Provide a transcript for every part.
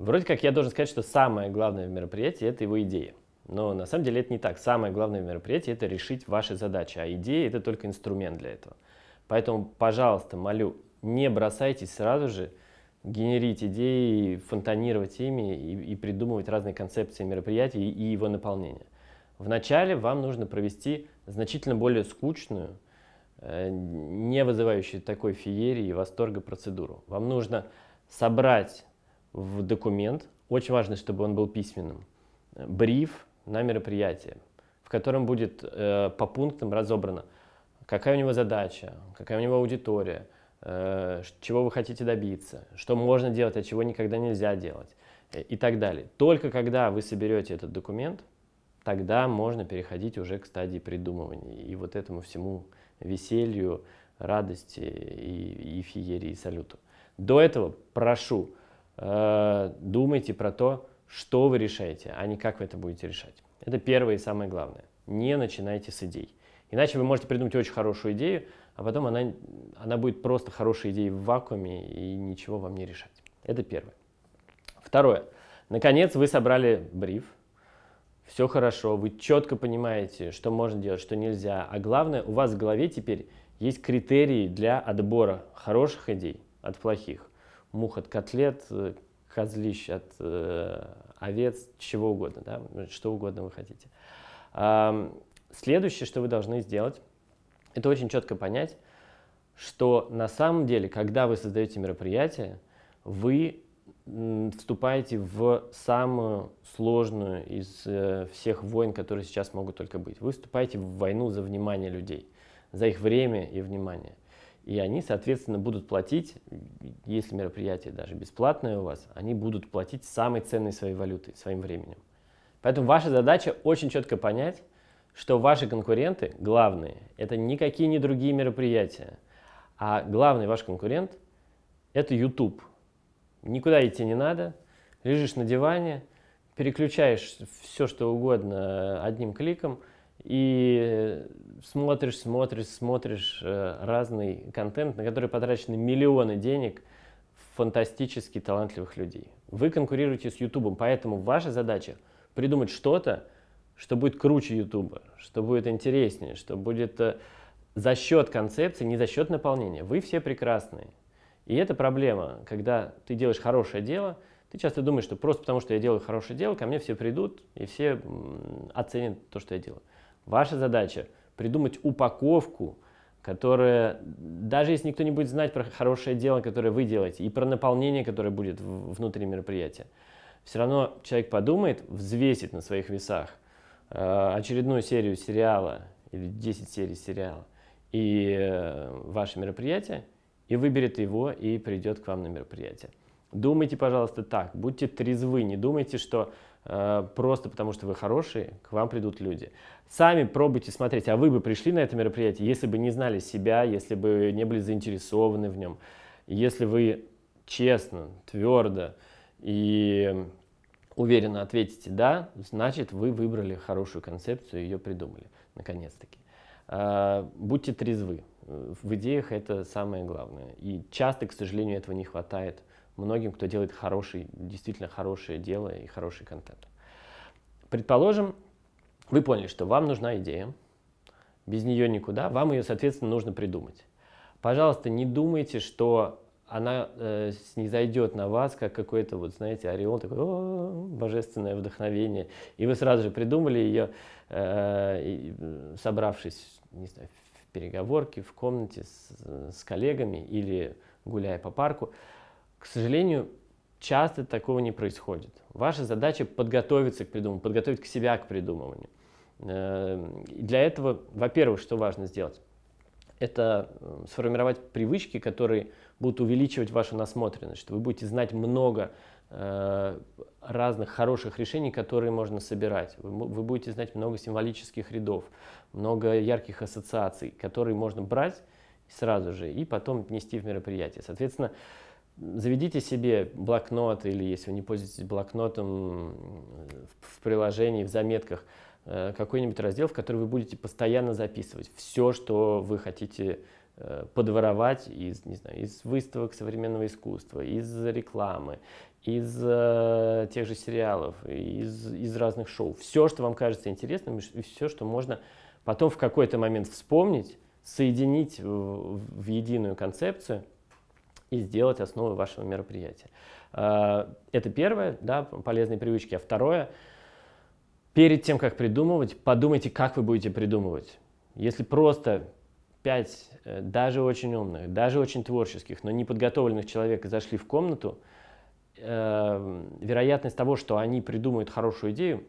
Вроде как я должен сказать, что самое главное в мероприятии – это его идея. Но на самом деле это не так. Самое главное в мероприятии – это решить ваши задачи, а идея – это только инструмент для этого. Поэтому, пожалуйста, молю, не бросайтесь сразу же генерить идеи, фонтанировать ими и, и придумывать разные концепции мероприятий и, его наполнения. Вначале вам нужно провести значительно более скучную, э, не вызывающую такой феерии и восторга процедуру. Вам нужно собрать в документ. Очень важно, чтобы он был письменным. Э, бриф на мероприятие, в котором будет э, по пунктам разобрано, какая у него задача, какая у него аудитория, э, чего вы хотите добиться, что можно делать, а чего никогда нельзя делать э, и так далее. Только когда вы соберете этот документ, тогда можно переходить уже к стадии придумывания и вот этому всему веселью, радости и, и феерии, и салюту. До этого прошу Э, думайте про то, что вы решаете, а не как вы это будете решать. Это первое и самое главное. Не начинайте с идей. Иначе вы можете придумать очень хорошую идею, а потом она, она будет просто хорошей идеей в вакууме и ничего вам не решать. Это первое. Второе. Наконец вы собрали бриф, все хорошо, вы четко понимаете, что можно делать, что нельзя, а главное, у вас в голове теперь есть критерии для отбора хороших идей от плохих мух от котлет, э, козлищ от э, овец, чего угодно, да, ну, что угодно вы хотите. А, следующее, что вы должны сделать, это очень четко понять, что на самом деле, когда вы создаете мероприятие, вы вступаете в самую сложную из э, всех войн, которые сейчас могут только быть. Вы вступаете в войну за внимание людей, за их время и внимание – и они, соответственно, будут платить, если мероприятие даже бесплатное у вас, они будут платить самой ценной своей валютой, своим временем. Поэтому ваша задача очень четко понять, что ваши конкуренты главные. Это никакие не другие мероприятия. А главный ваш конкурент – это YouTube. Никуда идти не надо. Лежишь на диване, переключаешь все, что угодно э, одним кликом – и смотришь, смотришь, смотришь э, разный контент, на который потрачены миллионы денег фантастически талантливых людей. Вы конкурируете с Ютубом, поэтому ваша задача придумать что-то, что будет круче Ютуба, что будет интереснее, что будет э, за счет концепции, не за счет наполнения. Вы все прекрасные. И это проблема, когда ты делаешь хорошее дело, ты часто думаешь, что просто потому, что я делаю хорошее дело, ко мне все придут и все оценят то, что я делаю. Ваша задача придумать упаковку, которая, даже если никто не будет знать про хорошее дело, которое вы делаете, и про наполнение, которое будет внутри мероприятия, все равно человек подумает, взвесит на своих весах э, очередную серию сериала или 10 серий сериала и э, ваше мероприятие, и выберет его и придет к вам на мероприятие. Думайте, пожалуйста, так, будьте трезвы, не думайте, что Э, просто потому что вы хорошие, к вам придут люди. Сами пробуйте смотреть, а вы бы пришли на это мероприятие, если бы не знали себя, если бы не были заинтересованы в нем, если вы честно, твердо и уверенно ответите «да», значит, вы выбрали хорошую концепцию и ее придумали, наконец-таки. Э, будьте трезвы. Э, в идеях это самое главное. И часто, к сожалению, этого не хватает – многим, кто делает хороший, действительно хорошее дело и хороший контент. Предположим, вы поняли, что вам нужна идея, без нее никуда, вам ее, соответственно, нужно придумать. Пожалуйста, не думайте, что она э, не зайдет на вас, как какой-то, вот знаете, ореол, такое божественное вдохновение. И вы сразу же придумали ее, э, собравшись, не знаю, в переговорке, в комнате с, с коллегами или гуляя по парку. К сожалению, часто такого не происходит. Ваша задача подготовиться к придумыванию, подготовить к себя к придумыванию. Эм, для этого, во-первых, что важно сделать? Это э, сформировать привычки, которые будут увеличивать вашу насмотренность, что вы будете знать много э, разных хороших решений, которые можно собирать. Вы, вы будете знать много символических рядов, много ярких ассоциаций, которые можно брать сразу же и потом нести в мероприятие. Соответственно, заведите себе блокнот или, если вы не пользуетесь блокнотом э, в приложении, в заметках, э, какой-нибудь раздел, в который вы будете постоянно записывать все, что вы хотите э, подворовать из, не знаю, из выставок современного искусства, из рекламы, из э, тех же сериалов, из, из разных шоу. Все, что вам кажется интересным, и все, что можно потом в какой-то момент вспомнить, соединить в, в единую концепцию – и сделать основу вашего мероприятия. А, это первое, да, полезные привычки. А второе, перед тем, как придумывать, подумайте, как вы будете придумывать. Если просто пять э, даже очень умных, даже очень творческих, но неподготовленных человек зашли в комнату, э, вероятность того, что они придумают хорошую идею,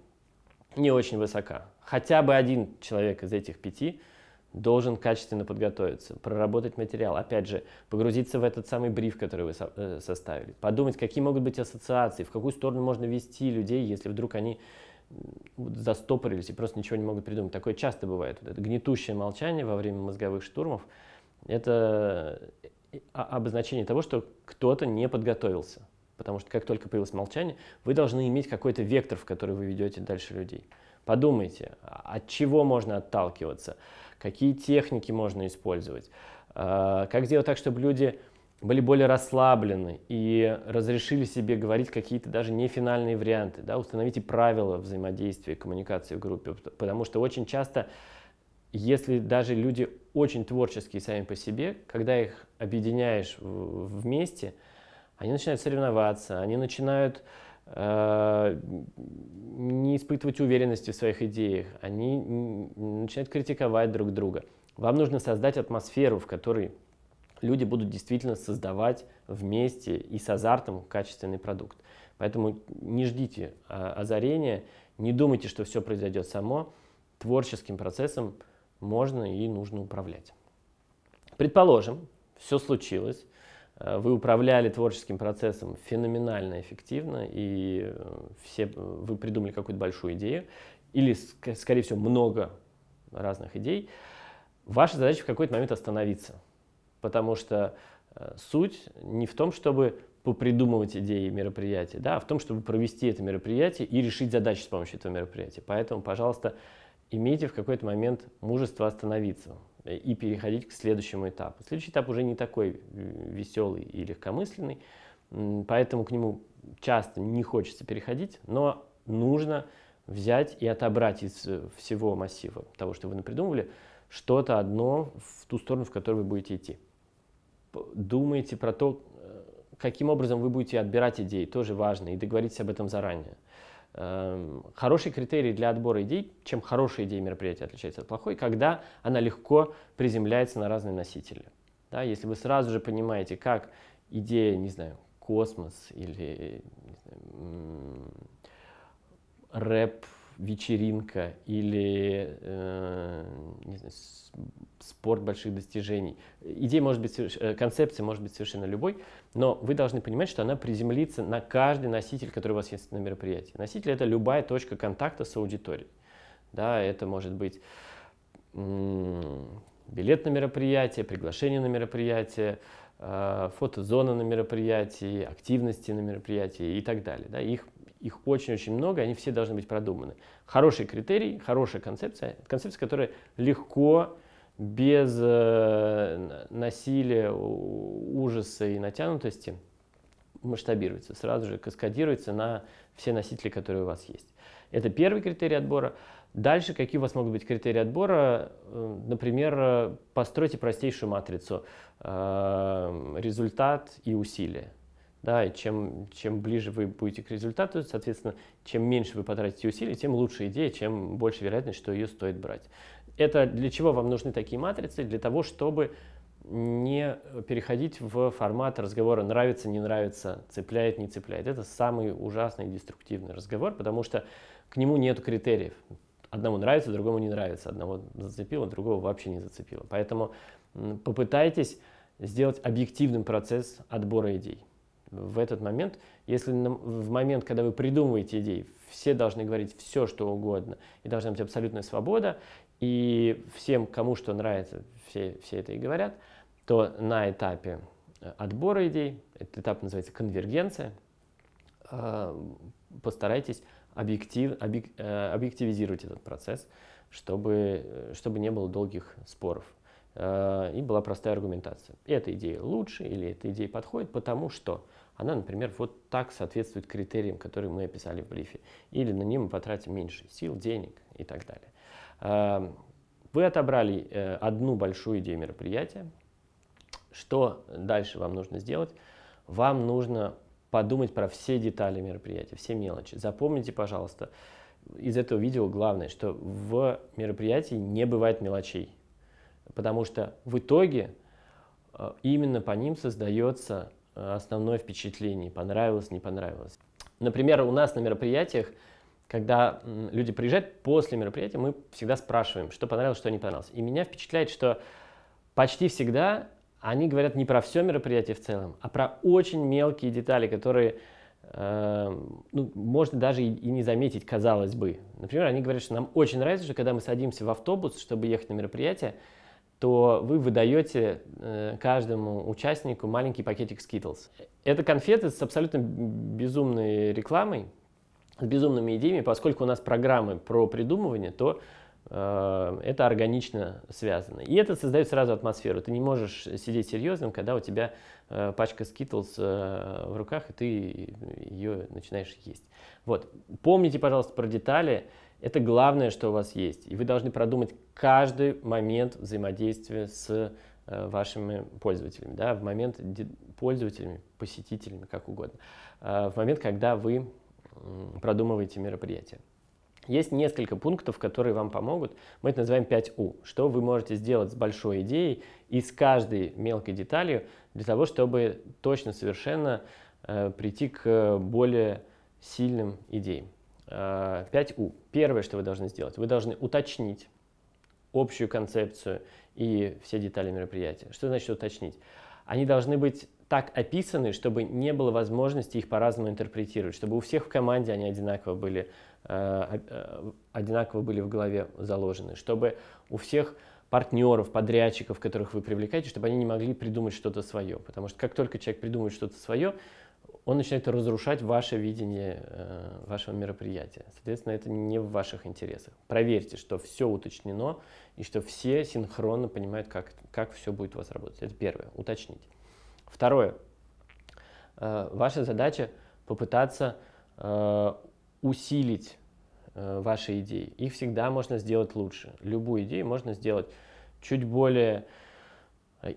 не очень высока. Хотя бы один человек из этих пяти – должен качественно подготовиться, проработать материал, опять же, погрузиться в этот самый бриф, который вы э, составили, подумать, какие могут быть ассоциации, в какую сторону можно вести людей, если вдруг они застопорились и просто ничего не могут придумать. Такое часто бывает. Вот это гнетущее молчание во время мозговых штурмов – это э, а, обозначение того, что кто-то не подготовился. Потому что как только появилось молчание, вы должны иметь какой-то вектор, в который вы ведете дальше людей. Подумайте, а, от чего можно отталкиваться – какие техники можно использовать, э, как сделать так, чтобы люди были более расслаблены и разрешили себе говорить какие-то даже нефинальные варианты. Да? Установите правила взаимодействия, коммуникации в группе, потому что очень часто, если даже люди очень творческие сами по себе, когда их объединяешь вместе, они начинают соревноваться, они начинают Э, не испытывать уверенности в своих идеях, они начинают критиковать друг друга. Вам нужно создать атмосферу, в которой люди будут действительно создавать вместе и с азартом качественный продукт. Поэтому не ждите а, озарения, не думайте, что все произойдет само. Творческим процессом можно и нужно управлять. Предположим, все случилось, Э, вы управляли творческим процессом феноменально эффективно, и э, все, э, вы придумали какую-то большую идею, или, скорее всего, много разных идей, ваша задача в какой-то момент остановиться. Потому что суть не в том, чтобы попридумывать идеи мероприятия, да, а в том, чтобы провести это мероприятие и решить задачи с помощью этого мероприятия. Поэтому, пожалуйста, имейте в какой-то момент мужество остановиться. Э, и переходить к следующему этапу. Следующий этап уже не такой э, веселый и легкомысленный, поэтому к нему часто не хочется переходить, но нужно взять и отобрать из э, всего массива того, что вы напридумывали, что-то одно в ту сторону, в которую вы будете идти. Думайте про то, каким образом вы будете отбирать идеи, тоже важно, и договоритесь об этом заранее. Эм, хороший критерий для отбора идей, чем хорошая идея мероприятия отличается от плохой, когда она легко приземляется на разные носители. Да, если вы сразу же понимаете, как идея, не знаю, космос или не знаю, рэп, вечеринка или э, не знаю, спорт больших достижений. Идея может быть, э, концепция может быть совершенно любой, но вы должны понимать, что она приземлится на каждый носитель, который у вас есть на мероприятии. Носитель – это любая точка контакта с аудиторией. Да, это может быть билет на мероприятие, приглашение на мероприятие, э, фотозона на мероприятии, активности на мероприятии и так далее. Да, их их очень-очень много, они все должны быть продуманы. Хороший критерий, хорошая концепция, концепция, которая легко, без э, насилия, ужаса и натянутости масштабируется, сразу же каскадируется на все носители, которые у вас есть. Это первый критерий отбора. Дальше какие у вас могут быть критерии отбора? Э, например, э, постройте простейшую матрицу э, результат и усилия. Да, и чем, чем ближе вы будете к результату, соответственно, чем меньше вы потратите усилий, тем лучше идея, чем больше вероятность, что ее стоит брать. Это для чего вам нужны такие матрицы? Для того, чтобы не переходить в формат разговора нравится, не нравится, цепляет, не цепляет. Это самый ужасный деструктивный разговор, потому что к нему нет критериев. Одному нравится, другому не нравится. Одного зацепило, другого вообще не зацепило. Поэтому попытайтесь сделать объективным процесс отбора идей в этот момент, если в момент, когда вы придумываете идеи, все должны говорить все, что угодно, и должна быть абсолютная свобода, и всем, кому что нравится, все, все это и говорят, то на этапе э, отбора идей, этот этап называется конвергенция, э, постарайтесь объектив, объек, э, объективизировать этот процесс, чтобы, чтобы не было долгих споров и была простая аргументация. Эта идея лучше или эта идея подходит, потому что она, например, вот так соответствует критериям, которые мы описали в брифе. Или на нем мы потратим меньше сил, денег и так далее. Эм, вы отобрали э, одну большую идею мероприятия. Что дальше вам нужно сделать? Вам нужно подумать про все детали мероприятия, все мелочи. Запомните, пожалуйста, из этого видео главное, что в мероприятии не бывает мелочей, потому что в итоге э, именно по ним создается основное впечатление, понравилось, не понравилось. Например, у нас на мероприятиях, когда люди приезжают после мероприятия, мы всегда спрашиваем, что понравилось, что не понравилось. И меня впечатляет, что почти всегда они говорят не про все мероприятие в целом, а про очень мелкие детали, которые э, ну, можно даже и, и не заметить, казалось бы. Например, они говорят, что нам очень нравится, что когда мы садимся в автобус, чтобы ехать на мероприятие, то вы выдаете э, каждому участнику маленький пакетик Skittles. Это конфеты с абсолютно безумной рекламой, с безумными идеями, поскольку у нас программы про придумывание, то э, это органично связано. И это создает сразу атмосферу. Ты не можешь сидеть серьезным, когда у тебя э, пачка Skittles в руках, и ты ее начинаешь есть. Вот. Помните, пожалуйста, про детали это главное, что у вас есть. И вы должны продумать каждый момент взаимодействия с э, вашими пользователями, да, в момент пользователями, посетителями, как угодно, э, в момент, когда вы продумываете мероприятие. Есть несколько пунктов, которые вам помогут. Мы это называем 5У. Что вы можете сделать с большой идеей и с каждой мелкой деталью для того, чтобы точно, совершенно э, прийти к э, более сильным идеям. 5У. Э, Первое, что вы должны сделать, вы должны уточнить общую концепцию и все детали мероприятия. Что значит уточнить? Они должны быть так описаны, чтобы не было возможности их по-разному интерпретировать, чтобы у всех в команде они одинаково были, э, э, одинаково были в голове заложены, чтобы у всех партнеров, подрядчиков, которых вы привлекаете, чтобы они не могли придумать что-то свое. Потому что как только человек придумает что-то свое, он начинает разрушать ваше видение э, вашего мероприятия. Соответственно, это не в ваших интересах. Проверьте, что все уточнено и что все синхронно понимают, как, как все будет у вас работать. Это первое. Уточните. Второе. Э, ваша задача попытаться э, усилить ваши идеи. Их всегда можно сделать лучше. Любую идею можно сделать чуть более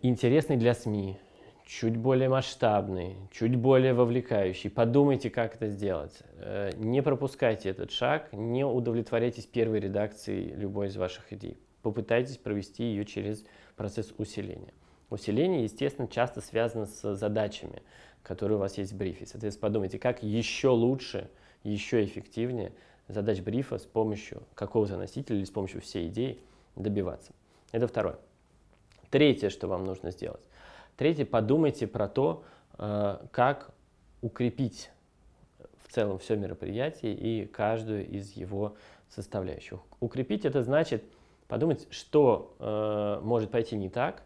интересной для СМИ, чуть более масштабный, чуть более вовлекающий. Подумайте, как это сделать. Э, не пропускайте этот шаг, не удовлетворяйтесь первой редакцией любой из ваших идей. Попытайтесь провести ее через процесс усиления. Усиление, естественно, часто связано с задачами, которые у вас есть в брифе. Соответственно, подумайте, как еще лучше, еще эффективнее задач брифа с помощью какого-то носителя или с помощью всей идеи добиваться. Это второе. Третье, что вам нужно сделать – Третье, подумайте про то, э, как укрепить в целом все мероприятие и каждую из его составляющих. Укрепить это значит подумать, что э, может пойти не так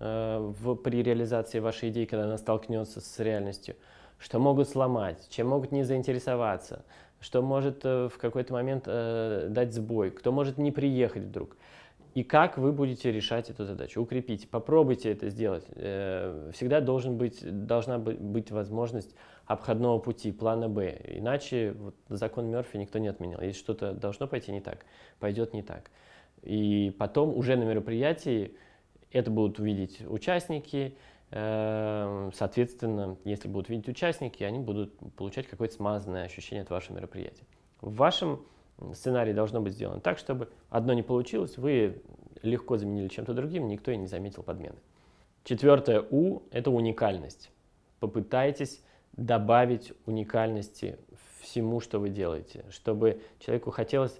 э, в, при реализации вашей идеи, когда она столкнется с реальностью, что могут сломать, чем могут не заинтересоваться, что может в какой-то момент дать сбой, кто может не приехать вдруг и как вы будете решать эту задачу. Укрепите, попробуйте это сделать. Э, всегда должен быть, должна быть возможность обходного пути, плана Б. Иначе вот, закон Мерфи никто не отменил. Если что-то должно пойти не так, пойдет не так. И потом уже на мероприятии это будут видеть участники, э, соответственно, если будут видеть участники, они будут получать какое-то смазанное ощущение от вашего мероприятия. В вашем сценарий должно быть сделан так, чтобы одно не получилось, вы легко заменили чем-то другим, никто и не заметил подмены. Четвертое У – это уникальность. Попытайтесь добавить уникальности всему, что вы делаете, чтобы человеку хотелось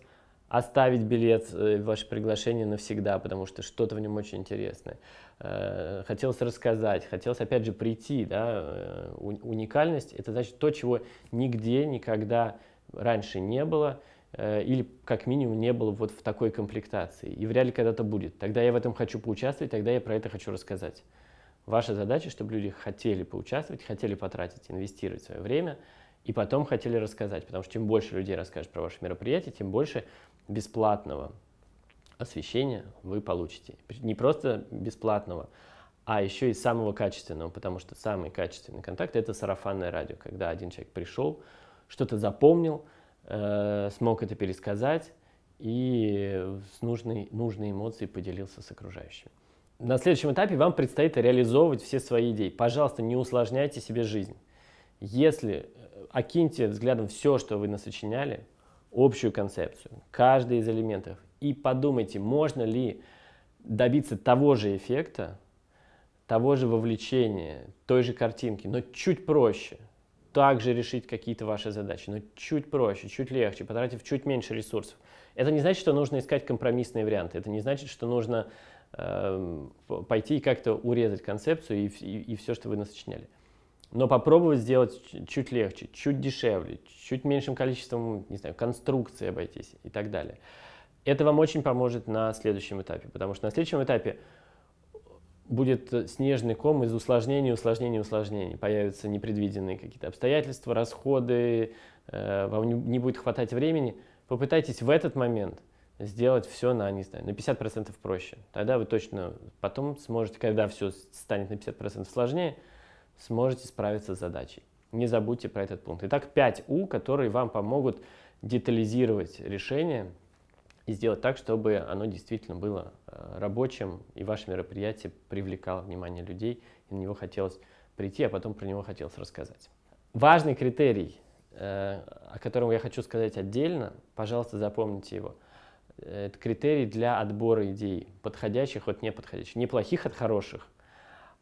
оставить билет, э, ваше приглашение навсегда, потому что что-то в нем очень интересное. Э, хотелось рассказать, хотелось опять же прийти. Да? Э, уникальность – это значит то, чего нигде никогда раньше не было – Э, или как минимум не было вот в такой комплектации. И вряд ли когда-то будет. Тогда я в этом хочу поучаствовать, тогда я про это хочу рассказать. Ваша задача, чтобы люди хотели поучаствовать, хотели потратить, инвестировать свое время, и потом хотели рассказать, потому что чем больше людей расскажет про ваше мероприятие, тем больше бесплатного освещения вы получите. Не просто бесплатного, а еще и самого качественного, потому что самый качественный контакт – это сарафанное радио, когда один человек пришел, что-то запомнил – э, смог это пересказать и с нужной, нужной эмоцией поделился с окружающими. На следующем этапе вам предстоит реализовывать все свои идеи. Пожалуйста, не усложняйте себе жизнь. Если э, окиньте взглядом все, что вы насочиняли, общую концепцию, каждый из элементов, и подумайте, можно ли добиться того же эффекта, того же вовлечения, той же картинки, но чуть проще – также решить какие-то ваши задачи, но чуть проще, чуть легче, потратив чуть меньше ресурсов. Это не значит, что нужно искать компромиссные варианты, это не значит, что нужно э, пойти и как-то урезать концепцию и, и, и все, что вы насочиняли. Но попробовать сделать чуть легче, чуть дешевле, чуть меньшим количеством, не знаю, конструкций обойтись и так далее. Это вам очень поможет на следующем этапе, потому что на следующем этапе будет э, снежный ком из усложнений, усложнений, усложнений. Появятся непредвиденные какие-то обстоятельства, расходы, э, вам не будет хватать времени. Попытайтесь в этот момент сделать все на, не знаю, на 50% проще. Тогда вы точно потом сможете, когда все станет на 50% сложнее, сможете справиться с задачей. Не забудьте про этот пункт. Итак, 5 У, которые вам помогут детализировать решение и сделать так, чтобы оно действительно было э, рабочим, и ваше мероприятие привлекало внимание людей, и на него хотелось прийти, а потом про него хотелось рассказать. Важный критерий, э, о котором я хочу сказать отдельно, пожалуйста, запомните его. Это критерий для отбора идей, подходящих от неподходящих, не плохих от хороших,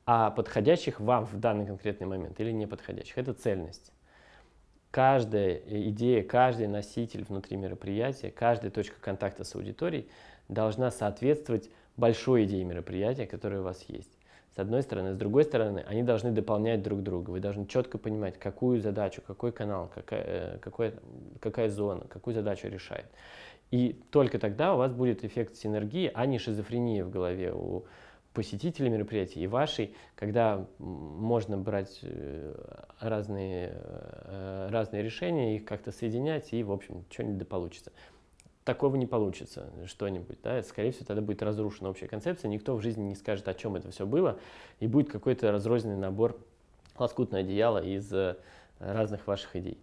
а подходящих вам в данный конкретный момент или неподходящих. Это цельность каждая э, идея, каждый носитель внутри мероприятия, каждая точка контакта с аудиторией должна соответствовать большой идее мероприятия, которая у вас есть. С одной стороны. С другой стороны, они должны дополнять друг друга. Вы должны четко понимать, какую задачу, какой канал, какая, э, какой, какая зона, какую задачу решает. И только тогда у вас будет эффект синергии, а не шизофрения в голове у посетителей мероприятий и вашей, когда можно брать э, разные, э, разные решения, их как-то соединять и, в общем, что-нибудь да получится. Такого не получится что-нибудь, да, скорее всего, тогда будет разрушена общая концепция, никто в жизни не скажет, о чем это все было, и будет какой-то разрозненный набор лоскутное одеяло из э, разных ваших идей.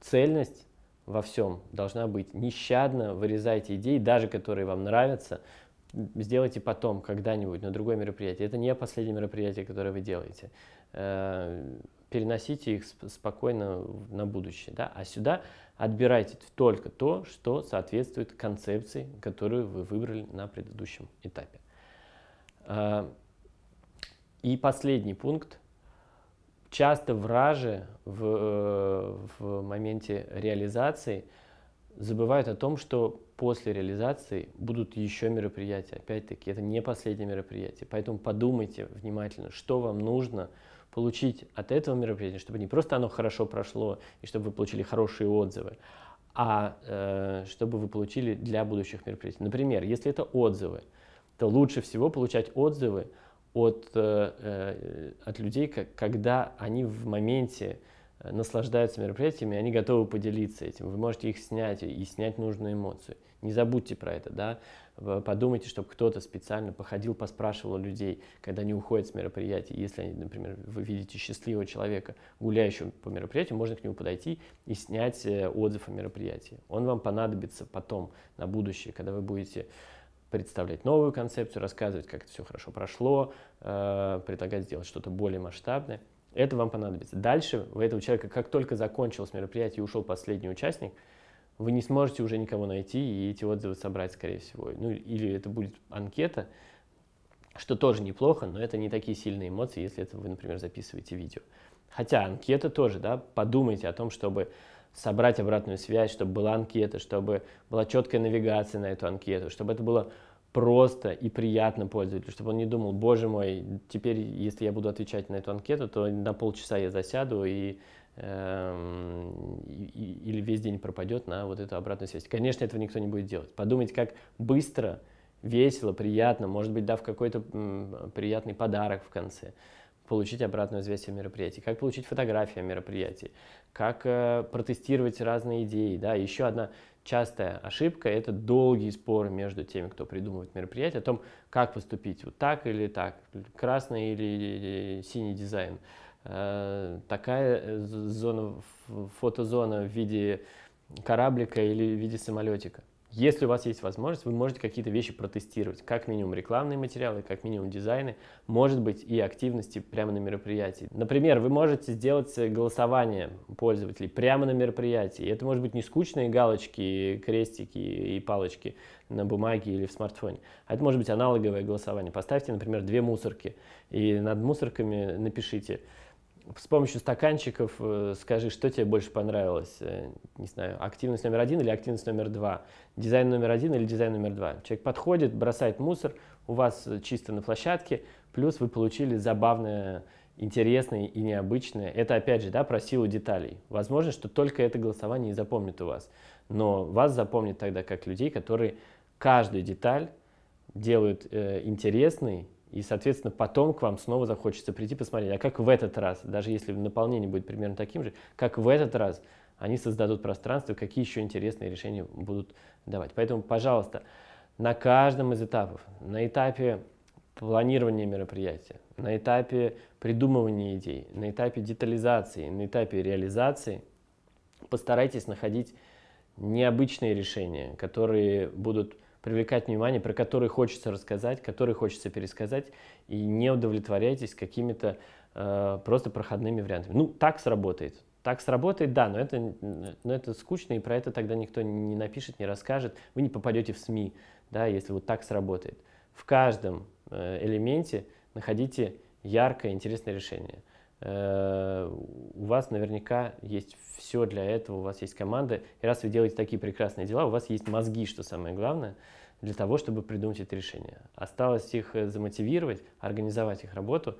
Цельность во всем должна быть нещадно, вырезайте идеи, даже которые вам нравятся, сделайте потом, когда-нибудь, на другое мероприятие. Это не последнее мероприятие, которое вы делаете. Э, переносите их спокойно на будущее. Да? А сюда отбирайте только то, что соответствует концепции, которую вы выбрали на предыдущем этапе. Э, и последний пункт. Часто враже в, э, в моменте реализации – забывают о том, что после реализации будут еще мероприятия. Опять-таки, это не последнее мероприятие. Поэтому подумайте внимательно, что вам нужно получить от этого мероприятия, чтобы не просто оно хорошо прошло и чтобы вы получили хорошие отзывы, а э, чтобы вы получили для будущих мероприятий. Например, если это отзывы, то лучше всего получать отзывы от, э, э от людей, как, когда они в моменте Э, наслаждаются мероприятиями, они готовы поделиться этим. Вы можете их снять и снять нужную эмоцию. Не забудьте про это, да. Подумайте, чтобы кто-то специально походил, поспрашивал людей, когда они уходят с мероприятия. Если, они, например, вы видите счастливого человека, гуляющего по мероприятию, можно к нему подойти и снять э, отзыв о мероприятии. Он вам понадобится потом, на будущее, когда вы будете представлять новую концепцию, рассказывать, как это все хорошо прошло, э, предлагать сделать что-то более масштабное. Это вам понадобится. Дальше у этого человека, как только закончилось мероприятие и ушел последний участник, вы не сможете уже никого найти и эти отзывы собрать, скорее всего. Ну, или это будет анкета, что тоже неплохо, но это не такие сильные эмоции, если это вы, например, записываете видео. Хотя анкета тоже, да, подумайте о том, чтобы собрать обратную связь, чтобы была анкета, чтобы была четкая навигация на эту анкету, чтобы это было просто и приятно пользователю, чтобы он не думал, боже мой, теперь, если я буду отвечать на эту анкету, то на полчаса я засяду эм, и или весь день пропадет на вот эту обратную связь. Конечно, этого никто не будет делать. Подумать, как быстро, весело, приятно, может быть, дав какой-то приятный подарок в конце, получить обратную связь о мероприятии, как получить фотографии о мероприятии, как э, протестировать разные идеи. Да? Еще одна частая ошибка – это долгие споры между теми, кто придумывает мероприятие, о том, как поступить, вот так или так, красный или синий дизайн. Э, такая э, зона, фотозона в виде кораблика или в виде самолетика. Если у вас есть возможность, вы можете какие-то вещи протестировать, как минимум рекламные материалы, как минимум дизайны, может быть и активности прямо на мероприятии. Например, вы можете сделать голосование пользователей прямо на мероприятии. Это может быть не скучные галочки, крестики и палочки на бумаге или в смартфоне, а это может быть аналоговое голосование. Поставьте, например, две мусорки и над мусорками напишите – с помощью стаканчиков э, скажи, что тебе больше понравилось. Э, не знаю, активность номер один или активность номер два. Дизайн номер один или дизайн номер два. Человек подходит, бросает мусор, у вас э, чисто на площадке, плюс вы получили забавное, интересное и необычное. Это опять же, да, про силу деталей. Возможно, что только это голосование и запомнит у вас. Но вас запомнит тогда как людей, которые каждую деталь делают э, интересной и, соответственно, потом к вам снова захочется прийти посмотреть, а как в этот раз, даже если наполнение будет примерно таким же, как в этот раз они создадут пространство, какие еще интересные решения будут давать. Поэтому, пожалуйста, на каждом из этапов, на этапе планирования мероприятия, на этапе придумывания идей, на этапе детализации, на этапе реализации, постарайтесь находить необычные решения, которые будут привлекать внимание, про которые хочется рассказать, которые хочется пересказать, и не удовлетворяйтесь какими-то э, просто проходными вариантами. Ну, так сработает. Так сработает, да, но это, но это скучно, и про это тогда никто не напишет, не расскажет. Вы не попадете в СМИ, да, если вот так сработает. В каждом э, элементе находите яркое, интересное решение. Э, у вас наверняка есть все для этого, у вас есть команда. И раз вы делаете такие прекрасные дела, у вас есть мозги, что самое главное, для того, чтобы придумать это решение. Осталось их э, замотивировать, организовать их работу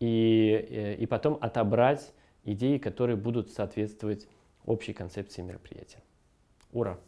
и, э, и потом отобрать идеи, которые будут соответствовать общей концепции мероприятия. Ура!